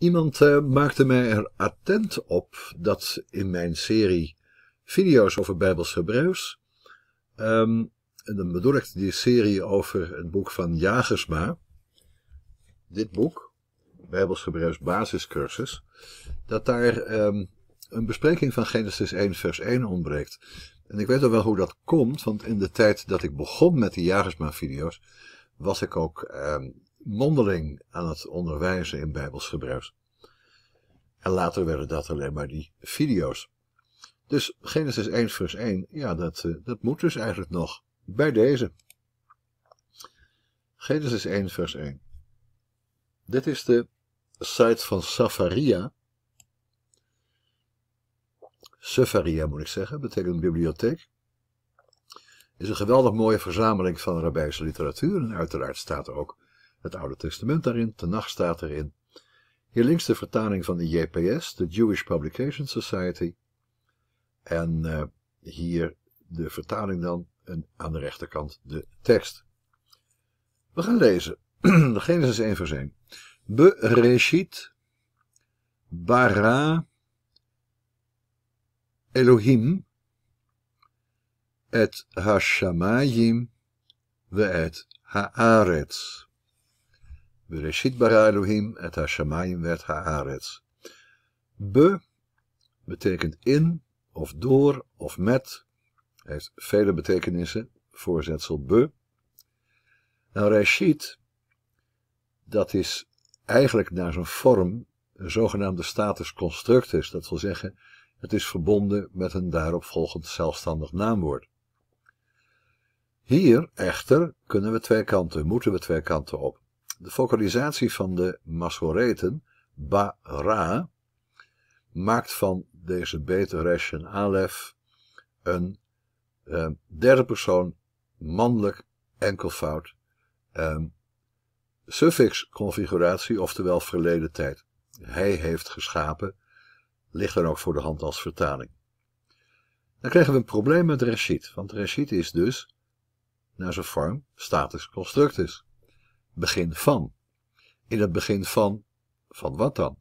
Iemand eh, maakte mij er attent op dat in mijn serie video's over Bijbels Hebreeuws, en ehm, dan bedoel ik die serie over het boek van Jagersma, dit boek, Bijbels Hebreeuws basiscursus, dat daar ehm, een bespreking van Genesis 1 vers 1 ontbreekt. En ik weet al wel hoe dat komt, want in de tijd dat ik begon met die Jagersma video's, was ik ook ehm, mondeling aan het onderwijzen in Bijbels Gebruiks. En later werden dat alleen maar die video's. Dus Genesis 1 vers 1, ja, dat, eh, dat moet dus eigenlijk nog bij deze. Genesis 1 vers 1. Dit is de site van Safaria. Safaria moet ik zeggen, betekent bibliotheek. Is een geweldig mooie verzameling van rabijse literatuur en uiteraard staat er ook het Oude Testament daarin, Nacht staat erin. Hier links de vertaling van de JPS, de Jewish Publication Society. En eh, hier de vertaling dan, en aan de rechterkant de tekst. We gaan lezen. Genesis 1 vers 1. Bereshit bara Elohim et hashamayim ha haaretz. Bereshit bara Elohim et hashemayim werd haaretz. Be betekent in of door of met. Heeft vele betekenissen. Voorzetsel be. Nou, reshit, dat is eigenlijk naar zijn vorm een zogenaamde status constructus. Dat wil zeggen, het is verbonden met een daarop volgend zelfstandig naamwoord. Hier echter kunnen we twee kanten, moeten we twee kanten op de vocalisatie van de Masoreten, ba-ra maakt van deze Beteresh en Alef een ehm, derde persoon mannelijk enkelvoud ehm, suffix-configuratie, oftewel verleden tijd. Hij heeft geschapen, ligt dan ook voor de hand als vertaling. Dan krijgen we een probleem met Reshit, want Reshit is dus, naar zijn vorm, status constructus begin van. In het begin van, van wat dan?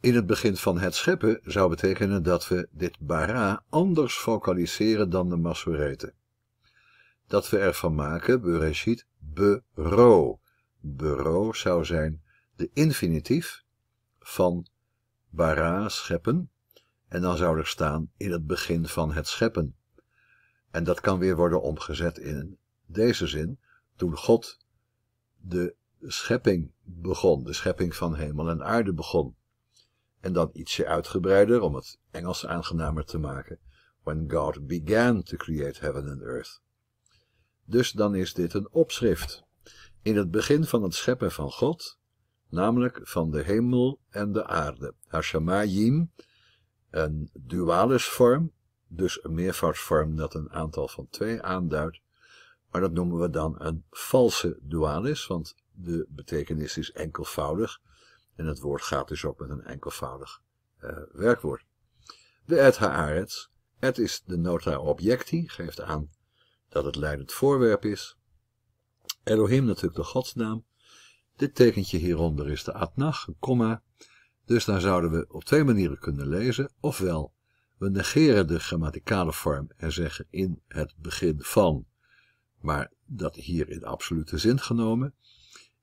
In het begin van het scheppen zou betekenen dat we dit bara anders focaliseren dan de Masoreten. Dat we ervan maken, bereshit, bero. Bero zou zijn de infinitief van bara, scheppen. En dan zou er staan in het begin van het scheppen. En dat kan weer worden omgezet in deze zin toen God de schepping begon, de schepping van hemel en aarde begon. En dan ietsje uitgebreider, om het Engels aangenamer te maken, when God began to create heaven and earth. Dus dan is dit een opschrift. In het begin van het scheppen van God, namelijk van de hemel en de aarde. Hashemayim, een dualis vorm, dus een meervoudsvorm dat een aantal van twee aanduidt, maar dat noemen we dan een valse dualis, want de betekenis is enkelvoudig. En het woord gaat dus ook met een enkelvoudig eh, werkwoord. De et haaretz. Et is de nota objecti, geeft aan dat het leidend voorwerp is. Elohim natuurlijk de godsnaam. Dit tekentje hieronder is de atnach, een komma. Dus daar zouden we op twee manieren kunnen lezen. Ofwel, we negeren de grammaticale vorm en zeggen in het begin van maar dat hier in absolute zin genomen,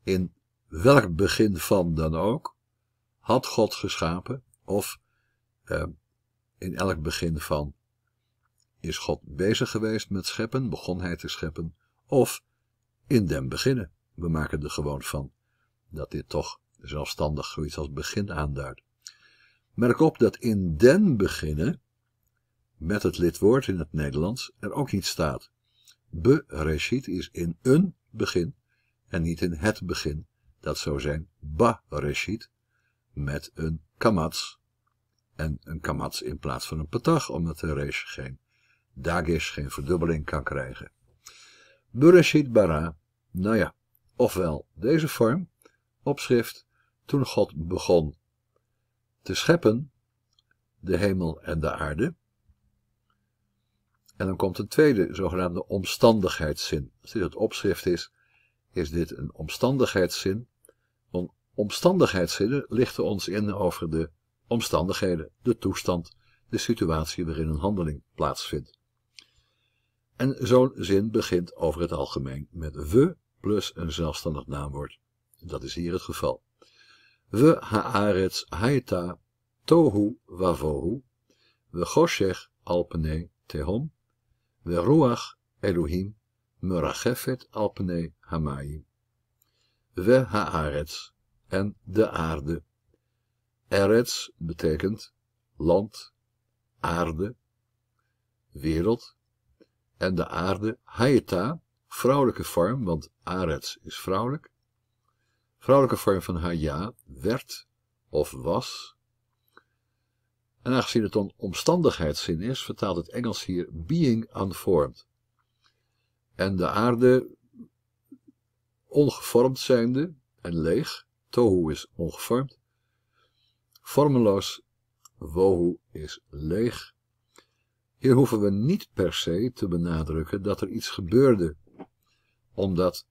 in welk begin van dan ook, had God geschapen, of ehm, in elk begin van is God bezig geweest met scheppen, begon hij te scheppen, of in den beginnen. We maken er gewoon van dat dit toch zelfstandig zoiets als begin aanduidt. Merk op dat in den beginnen, met het lidwoord in het Nederlands, er ook niet staat Bereshit is in een begin en niet in het begin. Dat zou zijn reshit met een kamats. En een kamats in plaats van een patach, omdat de resh geen dagish, geen verdubbeling kan krijgen. Bereshit bara, nou ja, ofwel deze vorm, opschrift, toen God begon te scheppen, de hemel en de aarde, en dan komt een tweede zogenaamde omstandigheidszin. dit het opschrift is, is dit een omstandigheidszin. omstandigheidszinnen lichten ons in over de omstandigheden, de toestand, de situatie waarin een handeling plaatsvindt. En zo'n zin begint over het algemeen met we plus een zelfstandig naamwoord. Dat is hier het geval. We haaretz haita tohu wavohu, we goshech alpene tehom, Veruach Elohim merachefet alpnei hamayim. We haaretz en de aarde. Eretz betekent land, aarde, wereld. En de aarde, hayeta, vrouwelijke vorm, want aretz is vrouwelijk. Vrouwelijke vorm van haya werd of was en aangezien het een omstandigheidszin is, vertaalt het Engels hier being unformed. En de aarde, ongevormd zijnde en leeg, tohu is ongevormd, vormeloos, wohu is leeg. Hier hoeven we niet per se te benadrukken dat er iets gebeurde, omdat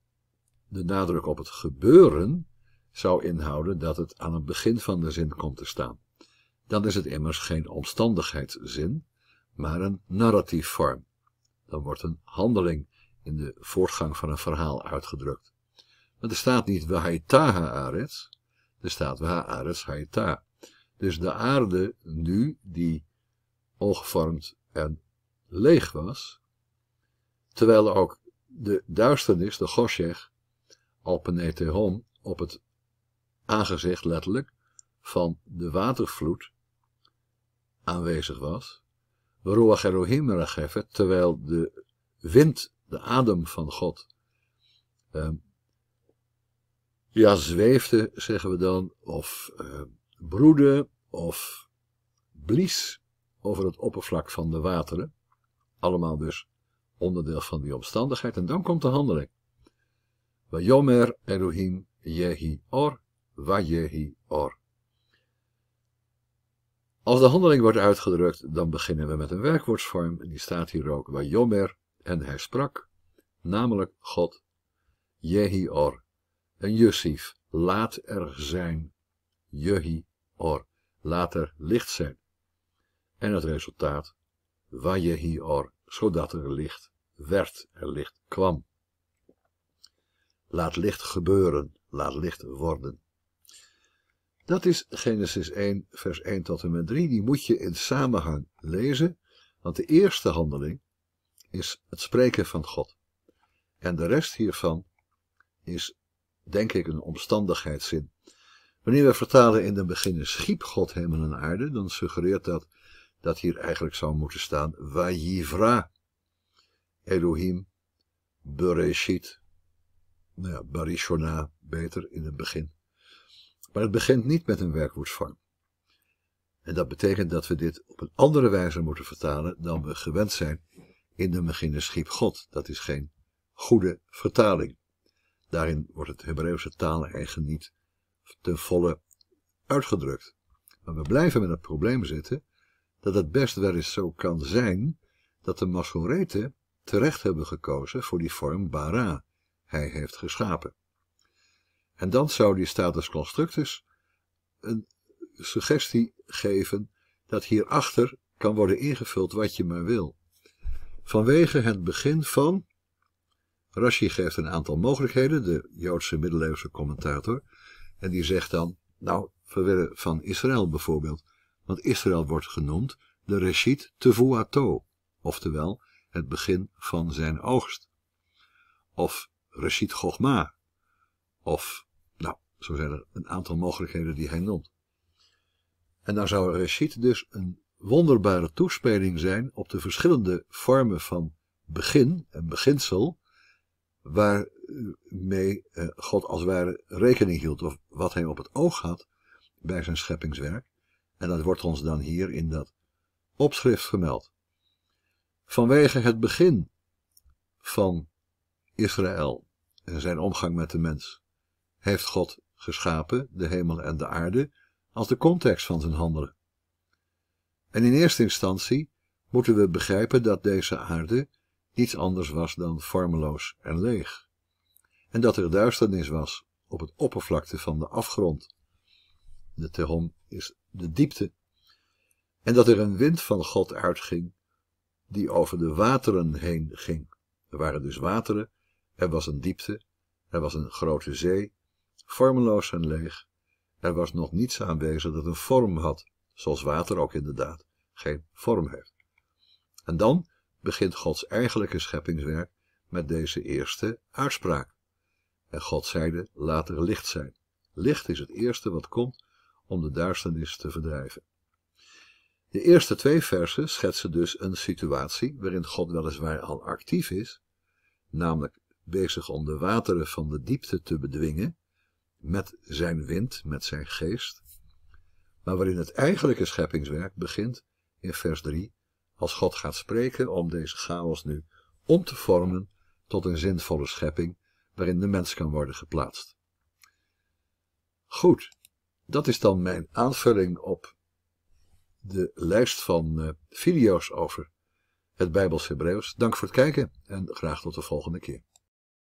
de nadruk op het gebeuren zou inhouden dat het aan het begin van de zin komt te staan dan is het immers geen omstandigheidszin, maar een narratief vorm. Dan wordt een handeling in de voortgang van een verhaal uitgedrukt. Maar er staat niet wahaita Ares, er staat Ares haita. Dus de aarde nu, die ongevormd en leeg was, terwijl ook de duisternis, de goshech, alpenetehom, op het aangezicht letterlijk, van de watervloed aanwezig was. Ruach Elohim terwijl de wind, de adem van God, ehm, ja, zweefde, zeggen we dan, of ehm, broedde, of blies over het oppervlak van de wateren. Allemaal dus onderdeel van die omstandigheid. En dan komt de handeling. Wajomer Elohim Yehi Or, Wajehi Or. Als de handeling wordt uitgedrukt, dan beginnen we met een werkwoordsvorm, die staat hier ook, Wajomer, en hij sprak, namelijk God, Jehior, en Yusif, laat er zijn, Jehior, laat er licht zijn. En het resultaat, or, zodat er licht werd, er licht kwam. Laat licht gebeuren, laat licht worden. Dat is Genesis 1, vers 1 tot en met 3. Die moet je in samenhang lezen, want de eerste handeling is het spreken van God. En de rest hiervan is, denk ik, een omstandigheidszin. Wanneer we vertalen in de beginnen schiep God hemel en aarde, dan suggereert dat dat hier eigenlijk zou moeten staan Vayivra Elohim Bereshit, nou ja, Barishona, beter in het begin. Maar het begint niet met een werkwoordsvorm. En dat betekent dat we dit op een andere wijze moeten vertalen dan we gewend zijn in de beginnen schiep God. Dat is geen goede vertaling. Daarin wordt het Hebreeuwse taal niet ten volle uitgedrukt. Maar we blijven met het probleem zitten dat het best wel eens zo kan zijn dat de Masoreten terecht hebben gekozen voor die vorm bara, hij heeft geschapen. En dan zou die status constructus een suggestie geven dat hierachter kan worden ingevuld wat je maar wil. Vanwege het begin van, Rashi geeft een aantal mogelijkheden, de Joodse middeleeuwse commentator, en die zegt dan, nou, we van Israël bijvoorbeeld, want Israël wordt genoemd de Reshit Tevuato, oftewel het begin van zijn oogst. Of Reshit Chogma, of, nou, zo zijn er een aantal mogelijkheden die hij noemt. En dan nou zou Rashid dus een wonderbare toespeling zijn op de verschillende vormen van begin en beginsel, waarmee eh, eh, God als het ware rekening hield, of wat hij op het oog had bij zijn scheppingswerk. En dat wordt ons dan hier in dat opschrift gemeld. Vanwege het begin van Israël en zijn omgang met de mens, heeft God geschapen, de hemel en de aarde, als de context van zijn handelen. En in eerste instantie moeten we begrijpen dat deze aarde niets anders was dan vormeloos en leeg, en dat er duisternis was op het oppervlakte van de afgrond. De tehom is de diepte. En dat er een wind van God uitging, die over de wateren heen ging. Er waren dus wateren, er was een diepte, er was een grote zee, vormeloos en leeg. Er was nog niets aanwezig dat een vorm had, zoals water ook inderdaad geen vorm heeft. En dan begint Gods eigenlijke scheppingswerk met deze eerste uitspraak. En God zeide, laat er licht zijn. Licht is het eerste wat komt om de duisternis te verdrijven. De eerste twee versen schetsen dus een situatie waarin God weliswaar al actief is, namelijk bezig om de wateren van de diepte te bedwingen, met zijn wind, met zijn geest, maar waarin het eigenlijke scheppingswerk begint in vers 3, als God gaat spreken om deze chaos nu om te vormen tot een zinvolle schepping waarin de mens kan worden geplaatst. Goed, dat is dan mijn aanvulling op de lijst van eh, video's over het Bijbels Hebreeuws. Dank voor het kijken en graag tot de volgende keer.